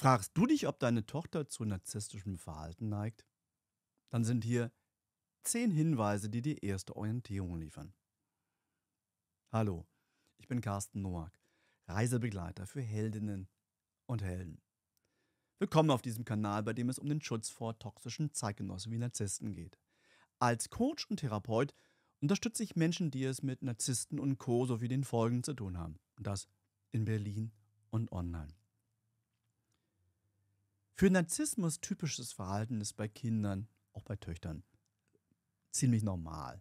Fragst du dich, ob deine Tochter zu narzisstischem Verhalten neigt? Dann sind hier zehn Hinweise, die dir erste Orientierung liefern. Hallo, ich bin Carsten Noack, Reisebegleiter für Heldinnen und Helden. Willkommen auf diesem Kanal, bei dem es um den Schutz vor toxischen Zeitgenossen wie Narzissten geht. Als Coach und Therapeut unterstütze ich Menschen, die es mit Narzissten und Co. sowie den Folgen zu tun haben. Und das in Berlin und online. Für Narzissmus typisches Verhalten ist bei Kindern, auch bei Töchtern, ziemlich normal.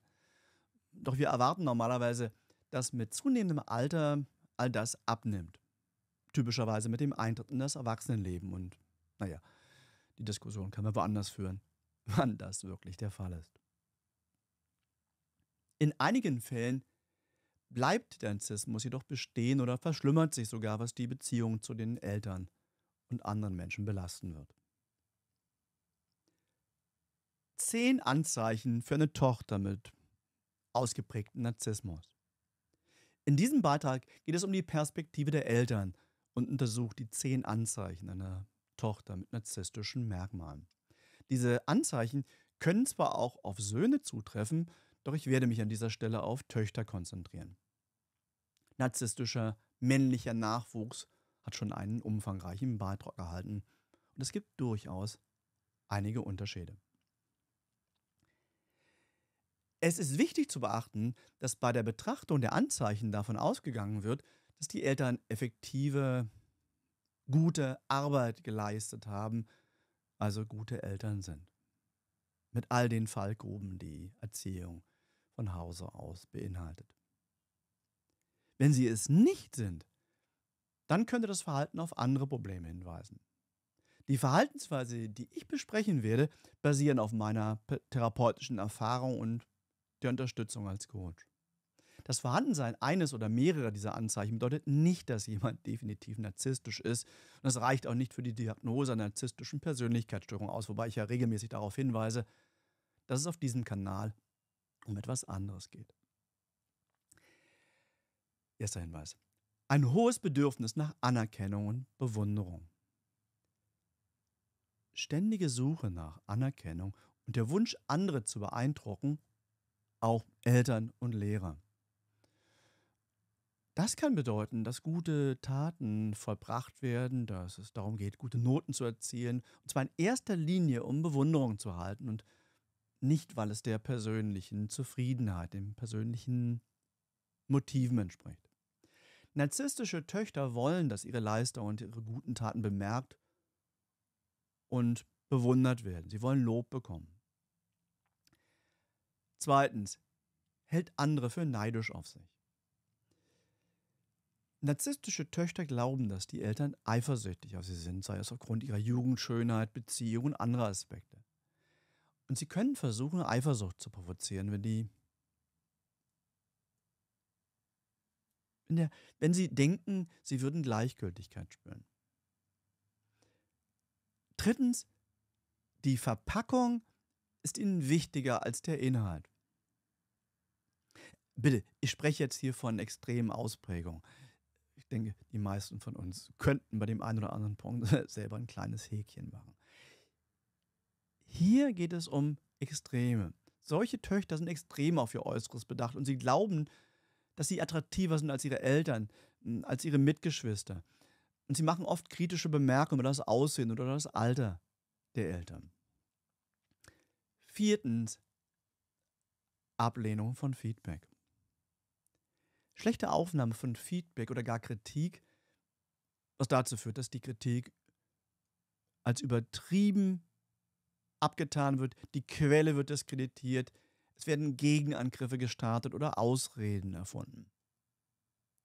Doch wir erwarten normalerweise, dass mit zunehmendem Alter all das abnimmt. Typischerweise mit dem Eintritt in das Erwachsenenleben. Und naja, die Diskussion kann man woanders führen, wann das wirklich der Fall ist. In einigen Fällen bleibt der Narzissmus jedoch bestehen oder verschlimmert sich sogar, was die Beziehung zu den Eltern angeht und anderen Menschen belasten wird. Zehn Anzeichen für eine Tochter mit ausgeprägtem Narzissmus. In diesem Beitrag geht es um die Perspektive der Eltern und untersucht die zehn Anzeichen einer Tochter mit narzisstischen Merkmalen. Diese Anzeichen können zwar auch auf Söhne zutreffen, doch ich werde mich an dieser Stelle auf Töchter konzentrieren. Narzisstischer männlicher Nachwuchs hat schon einen umfangreichen Beitrag erhalten und es gibt durchaus einige Unterschiede. Es ist wichtig zu beachten, dass bei der Betrachtung der Anzeichen davon ausgegangen wird, dass die Eltern effektive, gute Arbeit geleistet haben, also gute Eltern sind. Mit all den Fallgruben, die Erziehung von Hause aus beinhaltet. Wenn sie es nicht sind, dann könnte das Verhalten auf andere Probleme hinweisen. Die Verhaltensweise, die ich besprechen werde, basieren auf meiner therapeutischen Erfahrung und der Unterstützung als Coach. Das Vorhandensein eines oder mehrerer dieser Anzeichen bedeutet nicht, dass jemand definitiv narzisstisch ist. Und das reicht auch nicht für die Diagnose einer narzisstischen Persönlichkeitsstörung aus, wobei ich ja regelmäßig darauf hinweise, dass es auf diesem Kanal um etwas anderes geht. Erster Hinweis ein hohes Bedürfnis nach Anerkennung und Bewunderung. Ständige Suche nach Anerkennung und der Wunsch, andere zu beeindrucken, auch Eltern und Lehrer. Das kann bedeuten, dass gute Taten vollbracht werden, dass es darum geht, gute Noten zu erzielen, und zwar in erster Linie, um Bewunderung zu halten und nicht, weil es der persönlichen Zufriedenheit, den persönlichen Motiven entspricht. Narzisstische Töchter wollen, dass ihre Leistung und ihre guten Taten bemerkt und bewundert werden. Sie wollen Lob bekommen. Zweitens, hält andere für neidisch auf sich. Narzisstische Töchter glauben, dass die Eltern eifersüchtig auf sie sind, sei es aufgrund ihrer Jugendschönheit, Beziehung und anderer Aspekte. Und sie können versuchen, Eifersucht zu provozieren, wenn die Wenn, der, wenn sie denken, sie würden Gleichgültigkeit spüren. Drittens, die Verpackung ist ihnen wichtiger als der Inhalt. Bitte, ich spreche jetzt hier von extremen Ausprägungen. Ich denke, die meisten von uns könnten bei dem einen oder anderen Punkt selber ein kleines Häkchen machen. Hier geht es um Extreme. Solche Töchter sind extrem auf ihr Äußeres bedacht und sie glauben, dass sie attraktiver sind als ihre Eltern, hm, als ihre Mitgeschwister. Und sie machen oft kritische Bemerkungen über das Aussehen oder das Alter der Eltern. Viertens, Ablehnung von Feedback. Schlechte Aufnahme von Feedback oder gar Kritik, was dazu führt, dass die Kritik als übertrieben abgetan wird, die Quelle wird diskreditiert, es werden Gegenangriffe gestartet oder Ausreden erfunden.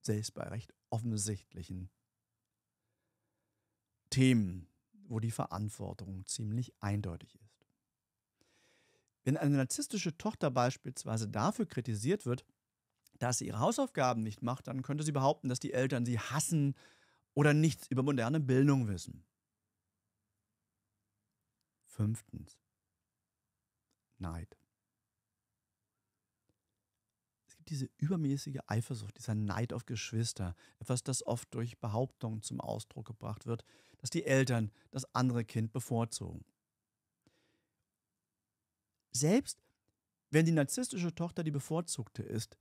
Selbst bei recht offensichtlichen Themen, wo die Verantwortung ziemlich eindeutig ist. Wenn eine narzisstische Tochter beispielsweise dafür kritisiert wird, dass sie ihre Hausaufgaben nicht macht, dann könnte sie behaupten, dass die Eltern sie hassen oder nichts über moderne Bildung wissen. Fünftens. Neid diese übermäßige Eifersucht, dieser Neid auf Geschwister, etwas, das oft durch Behauptungen zum Ausdruck gebracht wird, dass die Eltern das andere Kind bevorzugen. Selbst wenn die narzisstische Tochter die bevorzugte ist,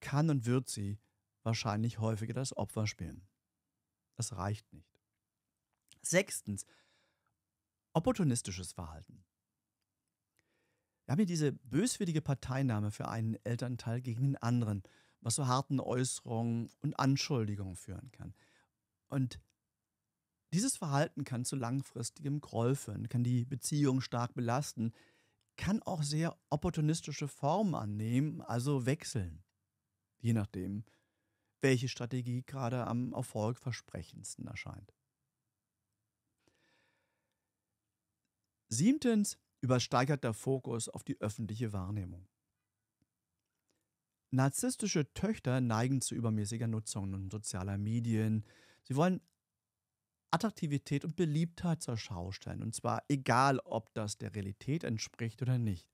kann und wird sie wahrscheinlich häufiger das Opfer spielen. Das reicht nicht. Sechstens, opportunistisches Verhalten. Wir haben hier diese böswillige Parteinahme für einen Elternteil gegen den anderen, was zu harten Äußerungen und Anschuldigungen führen kann. Und dieses Verhalten kann zu langfristigem Groll führen, kann die Beziehung stark belasten, kann auch sehr opportunistische Formen annehmen, also wechseln, je nachdem, welche Strategie gerade am erfolgversprechendsten erscheint. Siebtens, übersteigerter Fokus auf die öffentliche Wahrnehmung. Narzisstische Töchter neigen zu übermäßiger Nutzung sozialer Medien. Sie wollen Attraktivität und Beliebtheit zur Schau stellen, und zwar egal, ob das der Realität entspricht oder nicht.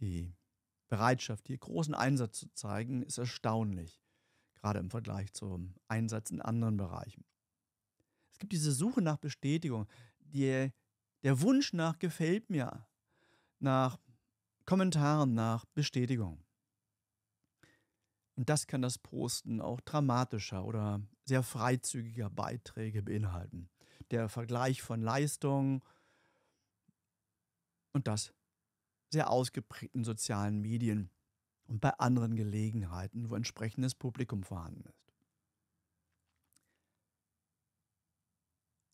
Die Bereitschaft, hier großen Einsatz zu zeigen, ist erstaunlich, gerade im Vergleich zum Einsatz in anderen Bereichen. Es gibt diese Suche nach Bestätigung, die der Wunsch nach gefällt mir, nach Kommentaren, nach Bestätigung. Und das kann das Posten auch dramatischer oder sehr freizügiger Beiträge beinhalten. Der Vergleich von Leistungen und das sehr ausgeprägten sozialen Medien und bei anderen Gelegenheiten, wo entsprechendes Publikum vorhanden ist.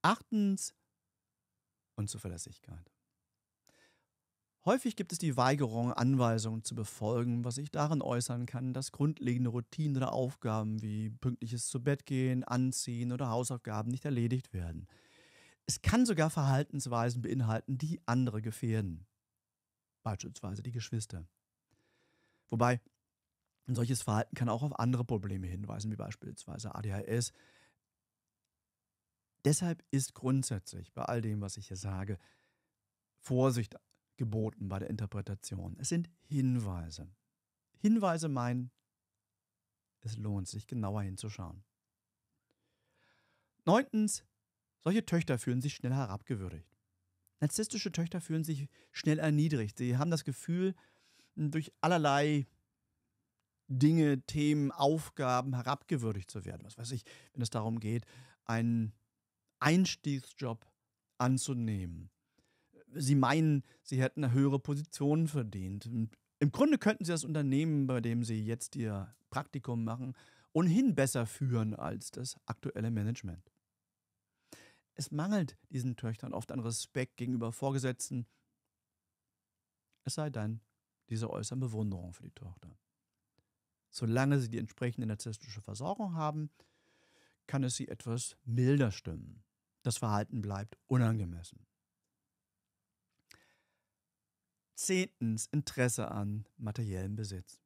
Achtens und Zuverlässigkeit. Häufig gibt es die Weigerung, Anweisungen zu befolgen, was sich darin äußern kann, dass grundlegende Routinen oder Aufgaben wie pünktliches Zubettgehen, Anziehen oder Hausaufgaben nicht erledigt werden. Es kann sogar Verhaltensweisen beinhalten, die andere gefährden, beispielsweise die Geschwister. Wobei ein solches Verhalten kann auch auf andere Probleme hinweisen, wie beispielsweise ADHS, Deshalb ist grundsätzlich bei all dem, was ich hier sage, Vorsicht geboten bei der Interpretation. Es sind Hinweise. Hinweise meinen, es lohnt sich genauer hinzuschauen. Neuntens, solche Töchter fühlen sich schnell herabgewürdigt. Narzisstische Töchter fühlen sich schnell erniedrigt. Sie haben das Gefühl, durch allerlei Dinge, Themen, Aufgaben herabgewürdigt zu werden. Was weiß ich, wenn es darum geht, einen Einstiegsjob anzunehmen. Sie meinen, sie hätten eine höhere Position verdient. Im Grunde könnten sie das Unternehmen, bei dem sie jetzt ihr Praktikum machen, ohnehin besser führen als das aktuelle Management. Es mangelt diesen Töchtern oft an Respekt gegenüber Vorgesetzten, es sei denn, diese äußern Bewunderung für die Tochter. Solange sie die entsprechende narzisstische Versorgung haben, kann es sie etwas milder stimmen. Das Verhalten bleibt unangemessen. Zehntens Interesse an materiellem Besitz.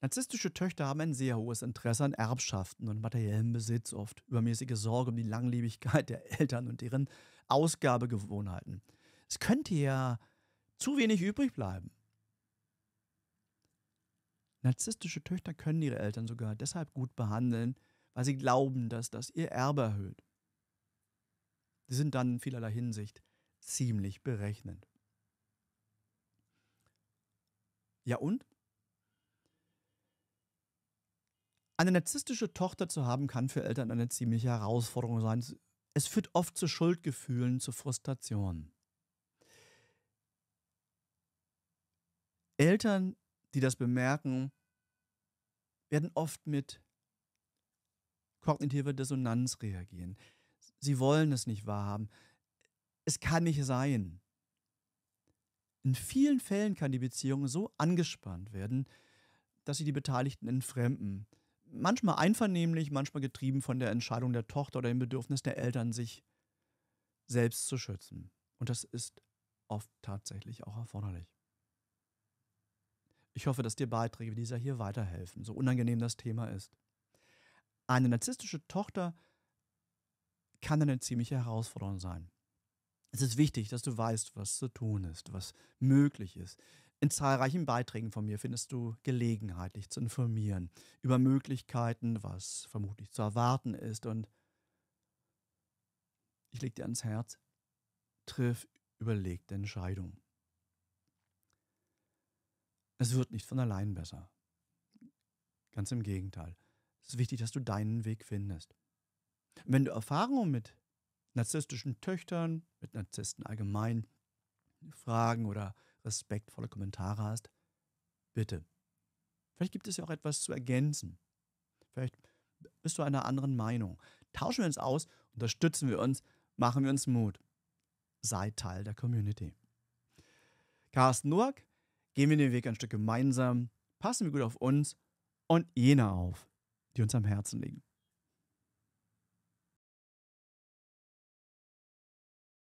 Narzisstische Töchter haben ein sehr hohes Interesse an Erbschaften und materiellem Besitz, oft übermäßige Sorge um die Langlebigkeit der Eltern und deren Ausgabegewohnheiten. Es könnte ja zu wenig übrig bleiben. Narzisstische Töchter können ihre Eltern sogar deshalb gut behandeln, weil sie glauben, dass das ihr Erbe erhöht. Sie sind dann in vielerlei Hinsicht ziemlich berechnend. Ja und? Eine narzisstische Tochter zu haben, kann für Eltern eine ziemliche Herausforderung sein. Es führt oft zu Schuldgefühlen, zu Frustrationen. Eltern, die das bemerken, werden oft mit kognitiver Dissonanz reagieren. Sie wollen es nicht wahrhaben. Es kann nicht sein. In vielen Fällen kann die Beziehung so angespannt werden, dass sie die Beteiligten entfremden. Manchmal einvernehmlich, manchmal getrieben von der Entscheidung der Tochter oder dem Bedürfnis der Eltern, sich selbst zu schützen. Und das ist oft tatsächlich auch erforderlich. Ich hoffe, dass dir Beiträge wie dieser hier weiterhelfen, so unangenehm das Thema ist. Eine narzisstische Tochter kann eine ziemliche Herausforderung sein. Es ist wichtig, dass du weißt, was zu tun ist, was möglich ist. In zahlreichen Beiträgen von mir findest du Gelegenheit, dich zu informieren über Möglichkeiten, was vermutlich zu erwarten ist. Und ich lege dir ans Herz, triff überlegte Entscheidungen. Es wird nicht von allein besser. Ganz im Gegenteil. Es ist wichtig, dass du deinen Weg findest. Und wenn du Erfahrungen mit narzisstischen Töchtern, mit Narzissten allgemein, Fragen oder respektvolle Kommentare hast, bitte. Vielleicht gibt es ja auch etwas zu ergänzen. Vielleicht bist du einer anderen Meinung. Tauschen wir uns aus, unterstützen wir uns, machen wir uns Mut. Sei Teil der Community. Carsten Noack, gehen wir den Weg ein Stück gemeinsam, passen wir gut auf uns und jene auf, die uns am Herzen liegen.